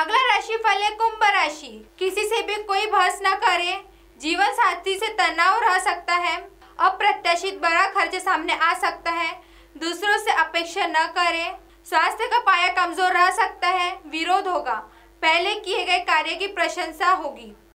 अगला राशि फल है कुंभ राशि किसी से भी कोई बहस न करे जीवन साथी से तनाव रह सकता है अप्रत्याशित बड़ा खर्च सामने आ सकता है दूसरों से अपेक्षा न करें स्वास्थ्य का पाया कमजोर रह सकता है विरोध होगा पहले किए गए कार्य की प्रशंसा होगी